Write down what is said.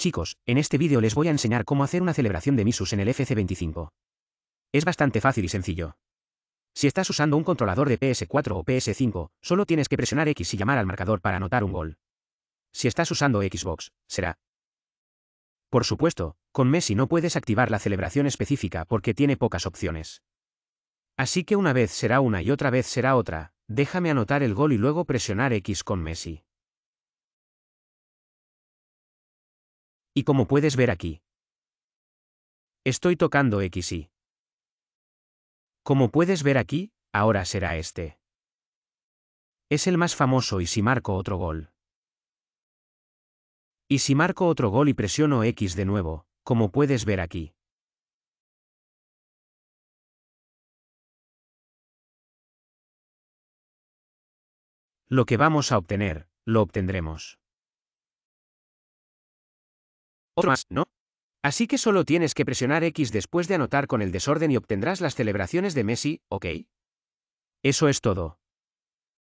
Chicos, en este vídeo les voy a enseñar cómo hacer una celebración de Misus en el FC25. Es bastante fácil y sencillo. Si estás usando un controlador de PS4 o PS5, solo tienes que presionar X y llamar al marcador para anotar un gol. Si estás usando Xbox, será. Por supuesto, con Messi no puedes activar la celebración específica porque tiene pocas opciones. Así que una vez será una y otra vez será otra, déjame anotar el gol y luego presionar X con Messi. Y como puedes ver aquí. Estoy tocando X Como puedes ver aquí, ahora será este. Es el más famoso y si marco otro gol. Y si marco otro gol y presiono X de nuevo, como puedes ver aquí. Lo que vamos a obtener, lo obtendremos. Otro más, ¿no? Así que solo tienes que presionar X después de anotar con el desorden y obtendrás las celebraciones de Messi, ¿ok? Eso es todo.